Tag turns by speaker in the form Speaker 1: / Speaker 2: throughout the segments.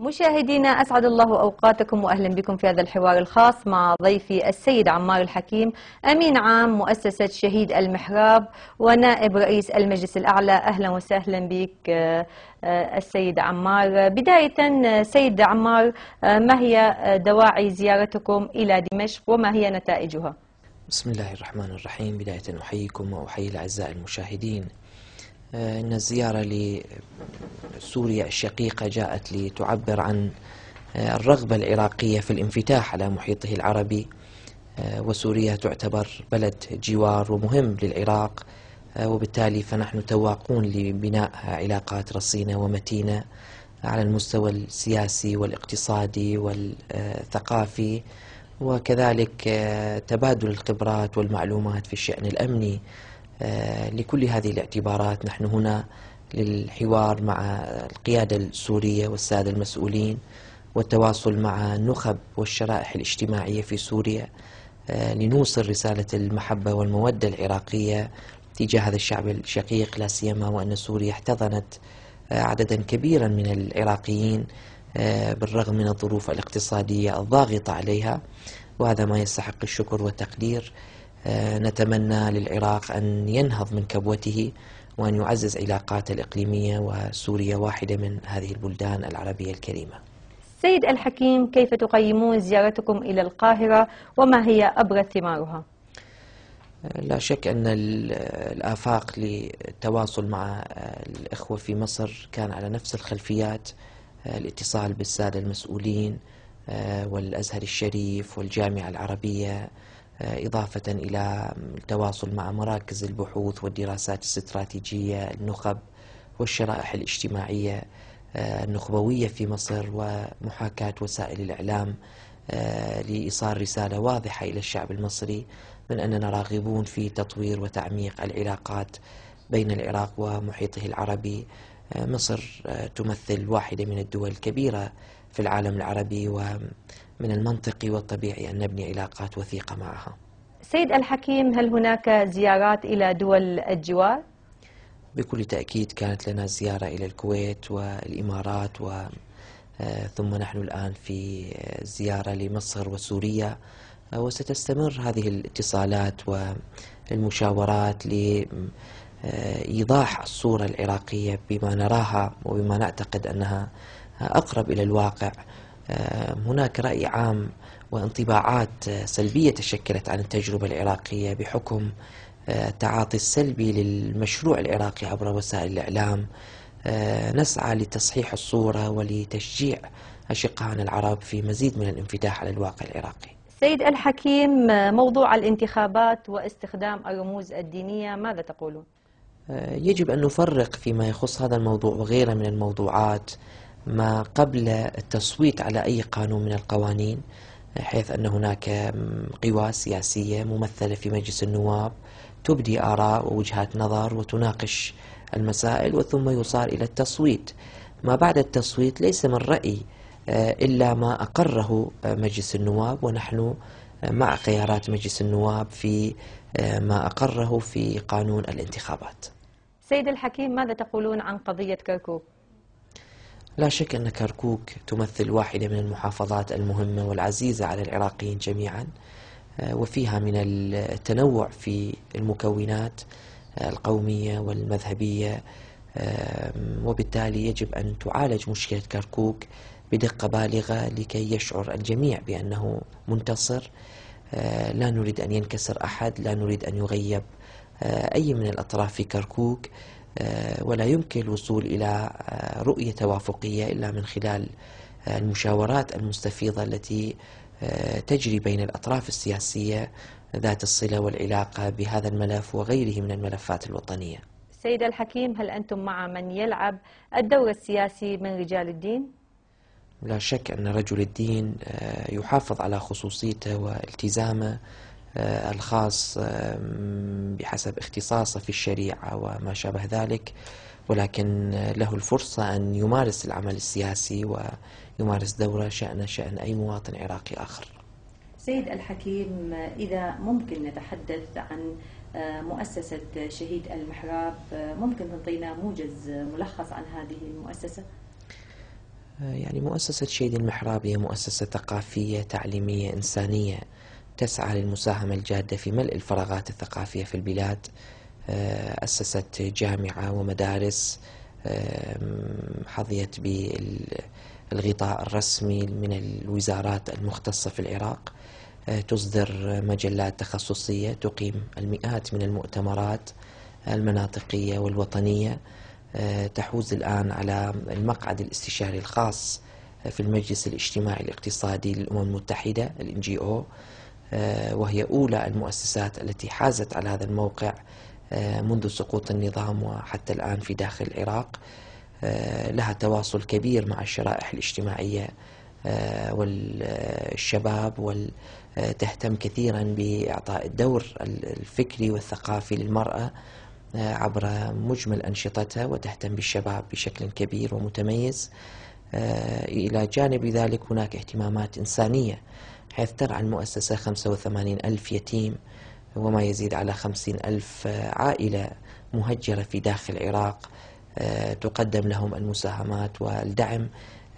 Speaker 1: مشاهدينا أسعد الله أوقاتكم وأهلا بكم في هذا الحوار الخاص مع ضيفي السيد عمار الحكيم أمين عام مؤسسة شهيد المحراب ونائب رئيس المجلس الأعلى أهلا وسهلا بك آه، آه، السيد عمار بداية سيد عمار آه، ما هي دواعي زيارتكم إلى دمشق وما هي نتائجها؟
Speaker 2: بسم الله الرحمن الرحيم بداية أحييكم وأحيي الأعزاء المشاهدين آه، أن الزيارة لسوريا الشقيقة جاءت لتعبر عن آه، الرغبة العراقية في الانفتاح على محيطه العربي آه، وسوريا تعتبر بلد جوار ومهم للعراق وبالتالي فنحن تواقون لبناء علاقات رصينة ومتينة على المستوى السياسي والاقتصادي والثقافي وكذلك تبادل الخبرات والمعلومات في الشأن الأمني آه، لكل هذه الاعتبارات نحن هنا للحوار مع القيادة السورية والسادة المسؤولين والتواصل مع النخب والشرائح الاجتماعية في سوريا آه، لنوصل رسالة المحبة والمودة العراقية تجاه هذا الشعب الشقيق لا سيما وأن سوريا احتضنت آه، عددا كبيرا من العراقيين بالرغم من الظروف الاقتصادية الضاغطة عليها وهذا ما يستحق الشكر والتقدير آه، نتمنى للعراق أن ينهض من كبوته وأن يعزز علاقاته الإقليمية وسوريا واحدة من هذه البلدان العربية الكريمة
Speaker 1: سيد الحكيم كيف تقيمون زيارتكم إلى القاهرة وما هي أبرز ثمارها؟
Speaker 2: آه، لا شك أن الآفاق للتواصل مع آه، الإخوة في مصر كان على نفس الخلفيات الاتصال بالسادة المسؤولين والأزهر الشريف والجامعة العربية آه، إضافة إلى التواصل مع مراكز البحوث والدراسات الاستراتيجية النخب والشرائح الاجتماعية آه، النخبوية في مصر ومحاكاة وسائل الإعلام آه، لإيصال رسالة واضحة إلى الشعب المصري من أننا راغبون في تطوير وتعميق العلاقات بين العراق ومحيطه العربي مصر تمثل واحدة من الدول الكبيرة في العالم العربي و من المنطقي والطبيعي أن نبني علاقات وثيقة معها
Speaker 1: سيد الحكيم هل هناك زيارات إلى دول الجوار؟
Speaker 2: بكل تأكيد كانت لنا زيارة إلى الكويت والإمارات و آه، ثم نحن الآن في آه، زيارة لمصر وسوريا آه، وستستمر هذه الاتصالات والمشاورات لإيضاح الصورة العراقية بما نراها وبما نعتقد أنها أقرب إلى الواقع آه، هناك رأي عام وانطباعات آه، سلبية تشكلت عن التجربة العراقية بحكم آه، التعاطي السلبي للمشروع العراقي عبر وسائل الإعلام نسعى لتصحيح الصورة ولتشجيع أشقائنا العرب في مزيد من الانفتاح على الواقع العراقي
Speaker 1: سيد الحكيم موضوع الانتخابات واستخدام الرموز الدينية ماذا تقولون؟
Speaker 2: يجب أن نفرق فيما يخص هذا الموضوع وغيره من الموضوعات ما قبل التصويت على أي قانون من القوانين حيث أن هناك قوى سياسية ممثلة في مجلس النواب تبدي آراء ووجهات نظر وتناقش المسائل وثم يصار إلى التصويت ما بعد التصويت ليس من رأي آه، إلا ما أقره آه، مجلس النواب ونحن آه، مع خيارات مجلس النواب في ما أقره في قانون الانتخابات
Speaker 1: سيد الحكيم ماذا تقولون عن قضية كركوك؟
Speaker 2: لا شك أن كركوك تمثل واحدة من المحافظات المهمة والعزيزة على العراقيين جميعا آه، وفيها من التنوع في المكونات آه، القومية والمذهبية وبالتالي يجب أن تعالج مشكلة كركوك بدقة بالغة لكي يشعر الجميع بأنه منتصر آه، لا نريد أن ينكسر أحد لا نريد أن يغيب أي من الأطراف في كركوك آه، ولا يمكن الوصول إلى آه، رؤية توافقية إلا من خلال آه، المشاورات المستفيضة التي تجري بين الأطراف السياسية ذات الصلة والعلاقة بهذا الملف وغيره من الملفات الوطنية
Speaker 1: سيد الحكيم هل أنتم مع من يلعب الدور السياسي من رجال الدين؟
Speaker 2: لا شك أن رجل الدين يحافظ على خصوصيته والتزامه آه، الخاص آه، بحسب اختصاصه في الشريعة وما شابه ذلك ولكن آه، له الفرصة أن يمارس العمل السياسي ويمارس دوره شأنه شأن أي مواطن عراقي آخر
Speaker 1: سيد الحكيم إذا ممكن نتحدث عن مؤسسة شهيد المحراب ممكن تعطينا موجز ملخص عن هذه المؤسسة؟
Speaker 2: يعني مؤسسة شهيد المحراب هي مؤسسة ثقافية تعليمية إنسانية تسعى للمساهمة الجادة في ملء الفراغات الثقافية في البلاد آه، أسست جامعة ومدارس آه، حظيت بالغطاء الرسمي من الوزارات المختصة في العراق آه، تصدر مجلات تخصصية تقيم المئات من المؤتمرات المناطقية والوطنية تحوز الآن على المقعد الاستشاري الخاص في المجلس الاجتماعي الاقتصادي للأمم المتحدة الان جي او آه، وهي أولى المؤسسات التي حازت على هذا الموقع آه، منذ سقوط النظام وحتى الآن في داخل العراق آه، لها تواصل كبير مع الشرائح الاجتماعية والشباب وتهتم كثيرا بإعطاء الدور الفكري والثقافي للمرأة عبر مجمل أنشطتها وتهتم بالشباب بشكل كبير ومتميز إلى جانب ذلك هناك اهتمامات إنسانية حيث ترعى المؤسسة 85 ألف يتيم وما يزيد على 50 ألف عائلة مهجرة في داخل العراق آه، تقدم لهم المساهمات والدعم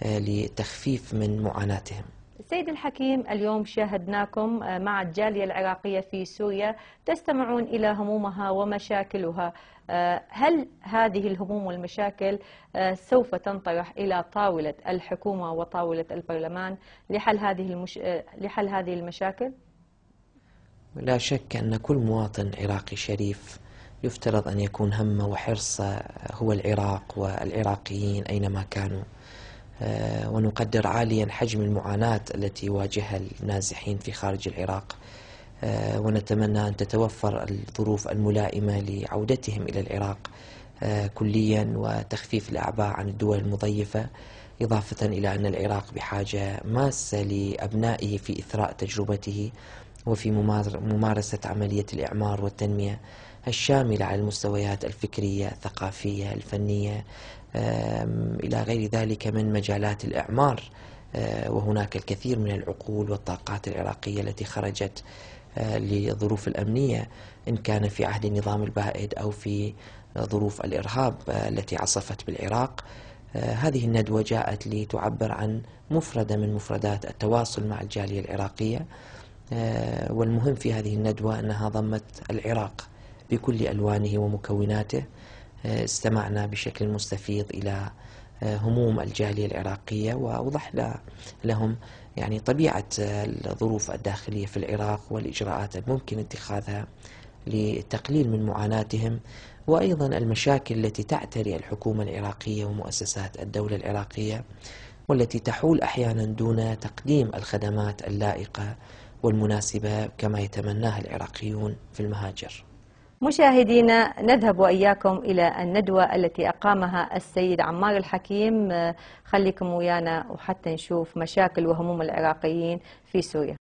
Speaker 2: آه، لتخفيف من معاناتهم
Speaker 1: سيد الحكيم اليوم شاهدناكم آه، مع الجالية العراقية في سوريا تستمعون إلى همومها ومشاكلها آه، هل هذه الهموم والمشاكل آه، سوف تنطرح إلى طاولة الحكومة وطاولة البرلمان لحل هذه, المش... لحل هذه المشاكل؟
Speaker 2: لا شك أن كل مواطن عراقي شريف يفترض أن يكون همه وحرصه هو العراق والعراقيين أينما كانوا آه، ونقدر عاليا حجم المعاناة التي يواجهها النازحين في خارج العراق آه، ونتمنى أن تتوفر الظروف الملائمة لعودتهم إلى العراق آه، كليا وتخفيف الأعباء عن الدول المضيفة إضافة إلى أن العراق بحاجة ماسة لأبنائه في إثراء تجربته وفي ممارسة عملية الإعمار والتنمية الشاملة على المستويات الفكرية الثقافية الفنية إلى غير ذلك من مجالات الإعمار آه، وهناك الكثير من العقول والطاقات العراقية التي خرجت للظروف آه، الأمنية إن كان في عهد النظام البائد أو في ظروف الإرهاب آه، التي عصفت بالعراق هذه الندوة جاءت لتعبر عن مفردة من مفردات التواصل مع الجالية العراقية والمهم في هذه الندوة أنها ضمت العراق بكل ألوانه ومكوناته آه، استمعنا بشكل مستفيض إلى آه، هموم الجالية العراقية وأوضحنا لهم يعني طبيعة آه، الظروف الداخلية في العراق والإجراءات الممكن اتخاذها لتقليل من معاناتهم وأيضا المشاكل التي تعتري الحكومة العراقية ومؤسسات الدولة العراقية والتي تحول أحيانا دون تقديم الخدمات اللائقة والمناسبة كما يتمناها العراقيون في المهاجر
Speaker 1: مشاهدينا نذهب وإياكم إلى الندوة التي أقامها السيد عمار الحكيم آه، خليكم ويانا وحتى نشوف مشاكل وهموم العراقيين في سوريا